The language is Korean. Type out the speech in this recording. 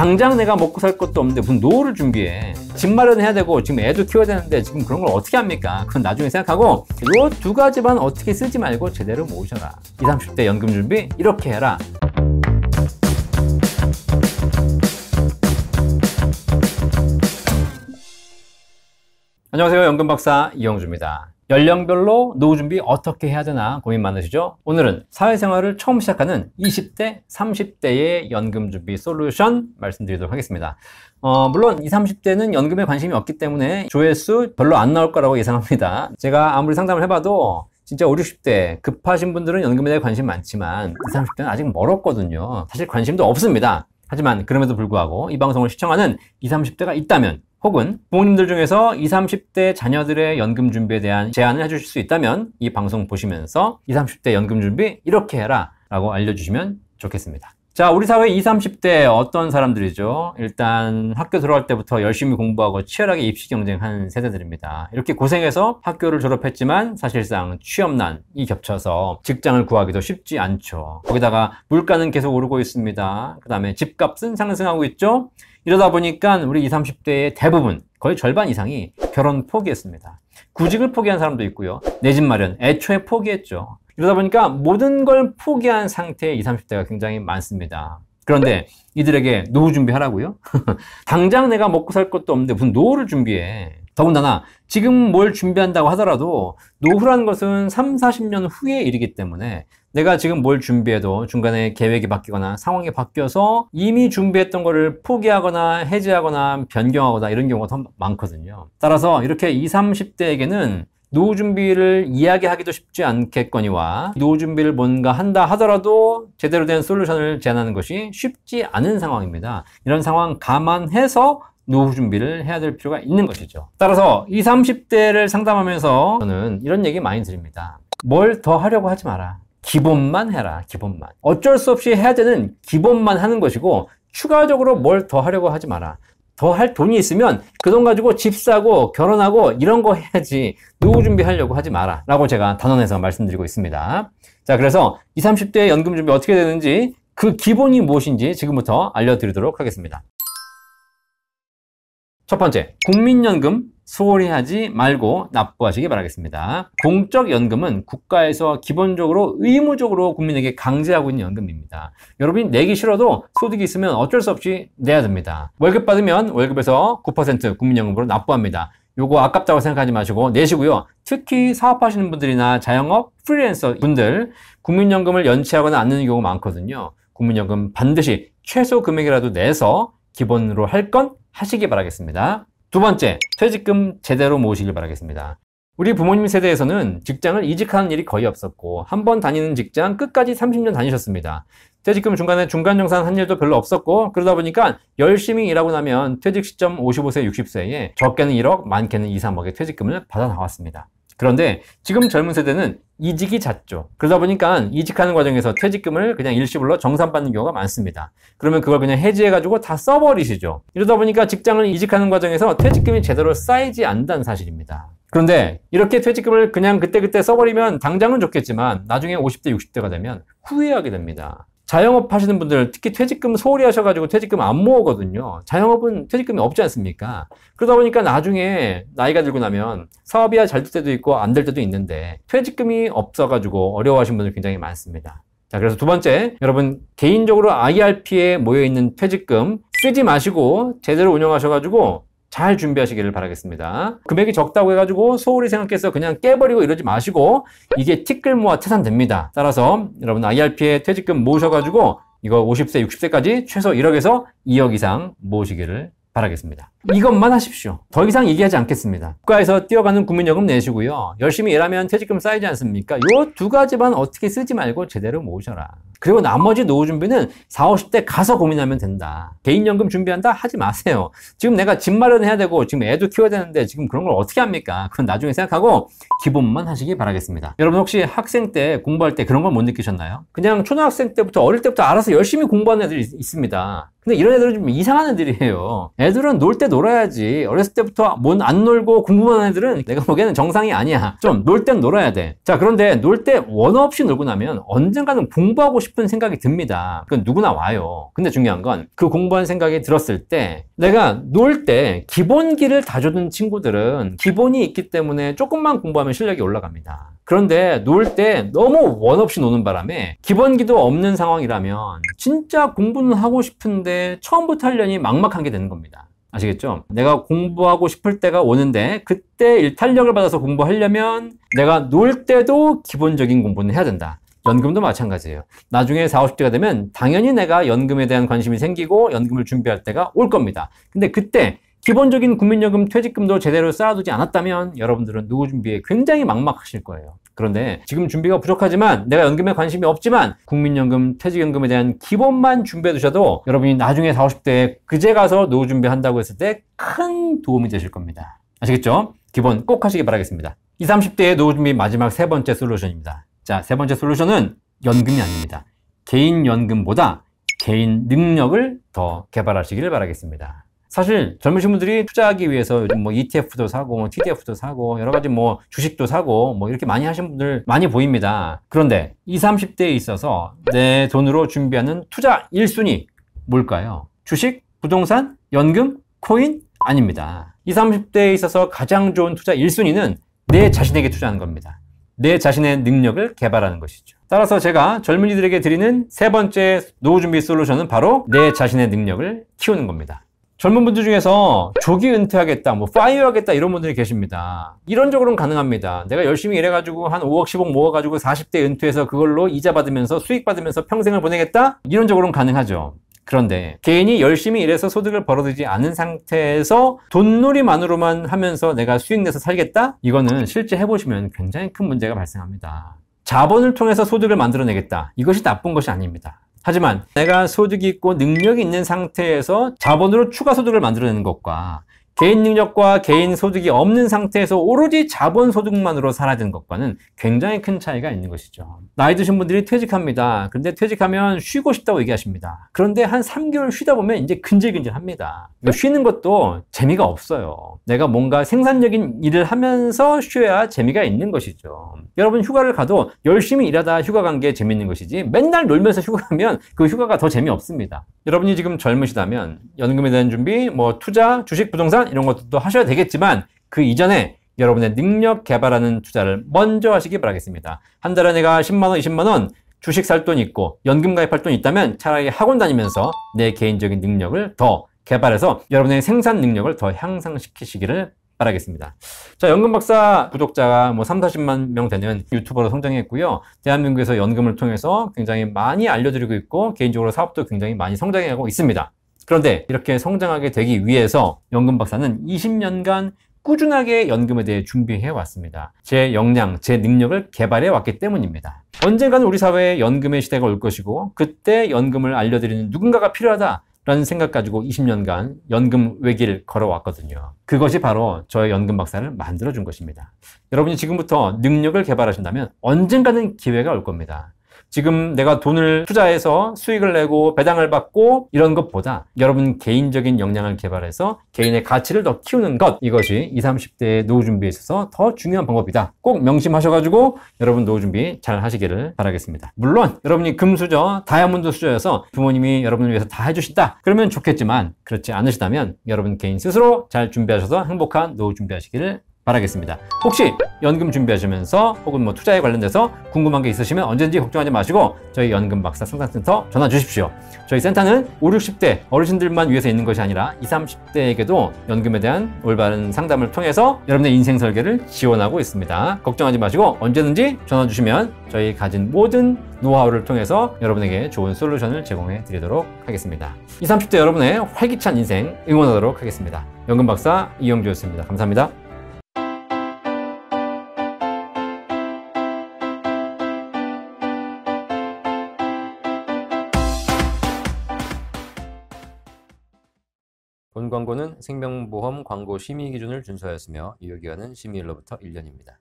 당장 내가 먹고 살 것도 없는데 무슨 노후를 준비해 집 마련해야 되고 지금 애도 키워야 되는데 지금 그런 걸 어떻게 합니까 그건 나중에 생각하고 이 두 가지만 어떻게 쓰지 말고 제대로 모으셔라 20, 30대 연금 준비 이렇게 해라 안녕하세요 연금박사 이영주입니다 연령별로 노후 준비 어떻게 해야 되나 고민 많으시죠? 오늘은 사회생활을 처음 시작하는 20대, 30대의 연금 준비 솔루션 말씀드리도록 하겠습니다. 어, 물론 20, 30대는 연금에 관심이 없기 때문에 조회수 별로 안 나올 거라고 예상합니다. 제가 아무리 상담을 해봐도 진짜 50, 60대 급하신 분들은 연금에 대해 관심 많지만 20, 30대는 아직 멀었거든요. 사실 관심도 없습니다. 하지만 그럼에도 불구하고 이 방송을 시청하는 20, 30대가 있다면 혹은 부모님들 중에서 20, 30대 자녀들의 연금 준비에 대한 제안을 해주실 수 있다면 이 방송 보시면서 20, 30대 연금 준비 이렇게 해라 라고 알려주시면 좋겠습니다. 자, 우리 사회 20, 30대 어떤 사람들이죠? 일단 학교 들어갈 때부터 열심히 공부하고 치열하게 입시 경쟁한 세대들입니다. 이렇게 고생해서 학교를 졸업했지만 사실상 취업난이 겹쳐서 직장을 구하기도 쉽지 않죠. 거기다가 물가는 계속 오르고 있습니다. 그 다음에 집값은 상승하고 있죠? 이러다 보니까 우리 20, 30대의 대부분 거의 절반 이상이 결혼 포기했습니다. 구직을 포기한 사람도 있고요. 내 집 마련 애초에 포기했죠. 이러다 보니까 모든 걸 포기한 상태의 20, 30대가 굉장히 많습니다. 그런데 이들에게 노후 준비하라고요? 당장 내가 먹고 살 것도 없는데 무슨 노후를 준비해. 더군다나 지금 뭘 준비한다고 하더라도 노후라는 것은 3, 40년 후의 일이기 때문에 내가 지금 뭘 준비해도 중간에 계획이 바뀌거나 상황이 바뀌어서 이미 준비했던 거를 포기하거나 해제하거나 변경하거나 이런 경우가 더 많거든요. 따라서 이렇게 20, 30대에게는 노후 준비를 이야기하기도 쉽지 않겠거니와 노후 준비를 뭔가 한다 하더라도 제대로 된 솔루션을 제안하는 것이 쉽지 않은 상황입니다. 이런 상황 감안해서 노후 준비를 해야 될 필요가 있는 것이죠. 따라서 20, 30대를 상담하면서 저는 이런 얘기 많이 드립니다. 뭘 더 하려고 하지 마라. 기본만 해라. 기본만. 어쩔 수 없이 해야 되는 기본만 하는 것이고 추가적으로 뭘 더 하려고 하지 마라. 더 할 돈이 있으면 그 돈 가지고 집 사고 결혼하고 이런 거 해야지 노후 준비하려고 하지 마라. 라고 제가 단언해서 말씀드리고 있습니다. 자, 그래서 20, 30대 연금 준비 어떻게 되는지 그 기본이 무엇인지 지금부터 알려드리도록 하겠습니다. 첫 번째, 국민연금 소홀히 하지 말고 납부하시기 바라겠습니다. 공적연금은 국가에서 기본적으로 의무적으로 국민에게 강제하고 있는 연금입니다. 여러분이 내기 싫어도 소득이 있으면 어쩔 수 없이 내야 됩니다. 월급 받으면 월급에서 9% 국민연금으로 납부합니다. 요거 아깝다고 생각하지 마시고 내시고요. 특히 사업하시는 분들이나 자영업, 프리랜서 분들 국민연금을 연체하거나 안는 경우가 많거든요. 국민연금 반드시 최소 금액이라도 내서 기본으로 할 건 하시기 바라겠습니다. 두 번째, 퇴직금 제대로 모으시길 바라겠습니다. 우리 부모님 세대에서는 직장을 이직하는 일이 거의 없었고 한번 다니는 직장 끝까지 30년 다니셨습니다. 퇴직금 중간에 중간 정산 한 일도 별로 없었고 그러다 보니까 열심히 일하고 나면 퇴직 시점 55세, 60세에 적게는 1억, 많게는 2, 3억의 퇴직금을 받아 나왔습니다. 그런데 지금 젊은 세대는 이직이 잦죠. 그러다 보니까 이직하는 과정에서 퇴직금을 그냥 일시불로 정산받는 경우가 많습니다. 그러면 그걸 그냥 해지해가지고 다 써버리시죠. 이러다 보니까 직장을 이직하는 과정에서 퇴직금이 제대로 쌓이지 않는다는 사실입니다. 그런데 이렇게 퇴직금을 그냥 그때그때 써버리면 당장은 좋겠지만 나중에 50대, 60대가 되면 후회하게 됩니다. 자영업 하시는 분들 특히 퇴직금 소홀히 하셔가지고 퇴직금 안 모으거든요. 자영업은 퇴직금이 없지 않습니까? 그러다 보니까 나중에 나이가 들고 나면 사업이야 잘 될 때도 있고 안 될 때도 있는데 퇴직금이 없어가지고 어려워하시는 분들 굉장히 많습니다. 자, 그래서 두 번째, 여러분 개인적으로 IRP에 모여 있는 퇴직금 쓰지 마시고 제대로 운영하셔가지고 잘 준비하시기를 바라겠습니다. 금액이 적다고 해가지고 소홀히 생각해서 그냥 깨버리고 이러지 마시고 이게 티끌 모아 태산됩니다. 따라서 여러분 IRP에 퇴직금 모으셔가지고 이거 50세, 60세까지 최소 1억에서 2억 이상 모으시기를 바라겠습니다. 이것만 하십시오. 더 이상 얘기하지 않겠습니다. 국가에서 뛰어가는 국민연금 내시고요. 열심히 일하면 퇴직금 쌓이지 않습니까? 요 두 가지만 어떻게 쓰지 말고 제대로 모으셔라. 그리고 나머지 노후 준비는 40, 50대 가서 고민하면 된다. 개인연금 준비한다? 하지 마세요. 지금 내가 집 마련해야 되고 지금 애도 키워야 되는데 지금 그런 걸 어떻게 합니까? 그건 나중에 생각하고 기본만 하시기 바라겠습니다. 여러분 혹시 학생 때 공부할 때 그런 걸 못 느끼셨나요? 그냥 초등학생 때부터 어릴 때부터 알아서 열심히 공부하는 애들이 있습니다. 근데 이런 애들은 좀 이상한 애들이에요. 애들은 놀 때 놀아야지. 어렸을 때부터 뭔 안 놀고 궁금한 애들은 내가 보기에는 정상이 아니야. 좀놀 땐 놀아야 돼. 자, 그런데 놀 때 원어 없이 놀고 나면 언젠가는 공부하고 싶 싶은 생각이 듭니다. 그건 누구나 와요. 근데 중요한 건 그 공부한 생각이 들었을 때 내가 놀 때 기본기를 다져둔 친구들은 기본이 있기 때문에 조금만 공부하면 실력이 올라갑니다. 그런데 놀 때 너무 원 없이 노는 바람에 기본기도 없는 상황이라면 진짜 공부는 하고 싶은데 처음부터 하려니 막막한 게 되는 겁니다. 아시겠죠? 내가 공부하고 싶을 때가 오는데 그때 일탄력을 받아서 공부하려면 내가 놀 때도 기본적인 공부는 해야 된다. 연금도 마찬가지예요. 나중에 40, 50대가 되면 당연히 내가 연금에 대한 관심이 생기고 연금을 준비할 때가 올 겁니다. 근데 그때 기본적인 국민연금 퇴직금도 제대로 쌓아두지 않았다면 여러분들은 노후 준비에 굉장히 막막하실 거예요. 그런데 지금 준비가 부족하지만 내가 연금에 관심이 없지만 국민연금, 퇴직연금에 대한 기본만 준비해 두셔도 여러분이 나중에 40, 50대에 그제 가서 노후 준비한다고 했을 때 큰 도움이 되실 겁니다. 아시겠죠? 기본 꼭 하시기 바라겠습니다. 20, 30대의 노후 준비 마지막 세 번째 솔루션입니다. 자, 세 번째 솔루션은 연금이 아닙니다. 개인 연금보다 개인 능력을 더 개발하시기를 바라겠습니다. 사실 젊으신 분들이 투자하기 위해서 요즘 뭐 ETF도 사고 뭐 TDF도 사고 여러 가지 뭐 주식도 사고 뭐 이렇게 많이 하신 분들 많이 보입니다. 그런데 20, 30대에 있어서 내 돈으로 준비하는 투자 1순위 뭘까요? 주식, 부동산, 연금, 코인 아닙니다. 20, 30대에 있어서 가장 좋은 투자 1순위는 내 자신에게 투자하는 겁니다. 내 자신의 능력을 개발하는 것이죠. 따라서 제가 젊은이들에게 드리는 세 번째 노후 준비 솔루션은 바로 내 자신의 능력을 키우는 겁니다. 젊은 분들 중에서 조기 은퇴하겠다, 뭐 파이어 하겠다 이런 분들이 계십니다. 이런적으로는 가능합니다. 내가 열심히 일해가지고 한 5억, 10억 모아가지고 40대 은퇴해서 그걸로 이자 받으면서 수익 받으면서 평생을 보내겠다? 이런적으로는 가능하죠. 그런데 개인이 열심히 일해서 소득을 벌어들이지 않은 상태에서 돈놀이만으로만 하면서 내가 수익 내서 살겠다? 이거는 실제 해보시면 굉장히 큰 문제가 발생합니다. 자본을 통해서 소득을 만들어내겠다. 이것이 나쁜 것이 아닙니다. 하지만 내가 소득이 있고 능력이 있는 상태에서 자본으로 추가 소득을 만들어내는 것과 개인 능력과 개인 소득이 없는 상태에서 오로지 자본 소득만으로 사라지는 것과는 굉장히 큰 차이가 있는 것이죠. 나이 드신 분들이 퇴직합니다. 그런데 퇴직하면 쉬고 싶다고 얘기하십니다. 그런데 한 3개월 쉬다 보면 이제 근질근질합니다. 쉬는 것도 재미가 없어요. 내가 뭔가 생산적인 일을 하면서 쉬어야 재미가 있는 것이죠. 여러분 휴가를 가도 열심히 일하다 휴가 간 게 재밌는 것이지 맨날 놀면서 휴가 가면 그 휴가가 더 재미없습니다. 여러분이 지금 젊으시다면 연금에 대한 준비, 뭐 투자, 주식, 부동산 실현 이런 것도 하셔야 되겠지만 그 이전에 여러분의 능력 개발하는 투자를 먼저 하시기 바라겠습니다. 한 달에 내가 10만원, 20만원 주식 살 돈 있고 연금 가입할 돈 있다면 차라리 학원 다니면서 내 개인적인 능력을 더 개발해서 여러분의 생산 능력을 더 향상시키시기를 바라겠습니다. 자, 연금 박사 구독자가 뭐 3, 40만 명 되는 유튜버로 성장했고요. 대한민국에서 연금을 통해서 굉장히 많이 알려드리고 있고 개인적으로 사업도 굉장히 많이 성장하고 있습니다. 그런데 이렇게 성장하게 되기 위해서 연금 박사는 20년간 꾸준하게 연금에 대해 준비해 왔습니다. 제 역량, 제 능력을 개발해 왔기 때문입니다. 언젠가는 우리 사회에 연금의 시대가 올 것이고 그때 연금을 알려드리는 누군가가 필요하다. 라는 생각 가지고 20년간 연금 외길 걸어왔거든요. 그것이 바로 저의 연금 박사를 만들어준 것입니다. 여러분이 지금부터 능력을 개발하신다면 언젠가는 기회가 올 겁니다. 지금 내가 돈을 투자해서 수익을 내고 배당을 받고 이런 것보다 여러분 개인적인 역량을 개발해서 개인의 가치를 더 키우는 것 이것이 20, 30대의 노후 준비에 있어서 더 중요한 방법이다. 꼭 명심하셔가지고 여러분 노후 준비 잘 하시기를 바라겠습니다. 물론 여러분이 금수저, 다이아몬드 수저여서 부모님이 여러분을 위해서 다 해주신다. 그러면 좋겠지만 그렇지 않으시다면 여러분 개인 스스로 잘 준비하셔서 행복한 노후 준비하시기를 바라겠습니다. 혹시 연금 준비하시면서 혹은 뭐 투자에 관련돼서 궁금한 게 있으시면 언제든지 걱정하지 마시고 저희 연금 박사 상담센터 전화 주십시오. 저희 센터는 5, 60대 어르신들만 위해서 있는 것이 아니라 20, 30대에게도 연금에 대한 올바른 상담을 통해서 여러분의 인생 설계를 지원하고 있습니다. 걱정하지 마시고 언제든지 전화 주시면 저희 가진 모든 노하우를 통해서 여러분에게 좋은 솔루션을 제공해 드리도록 하겠습니다. 20, 30대 여러분의 활기찬 인생 응원하도록 하겠습니다. 연금 박사 이영주였습니다. 감사합니다. 본 광고는 생명보험 광고 심의 기준을 준수하였으며 유효기간은 심의일로부터 1년입니다.